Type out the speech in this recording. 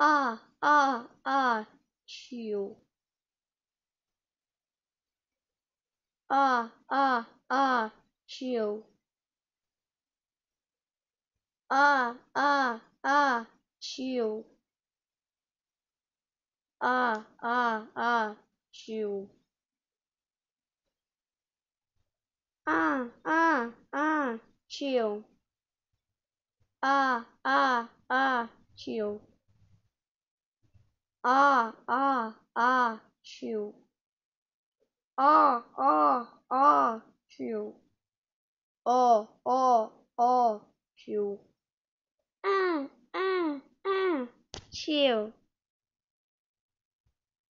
啊啊啊！求啊啊啊！求啊啊啊！求啊啊啊！求啊啊啊！求啊啊啊！求啊啊啊！Chill。啊啊啊！Chill。哦哦哦！Chill。啊啊啊！Chill。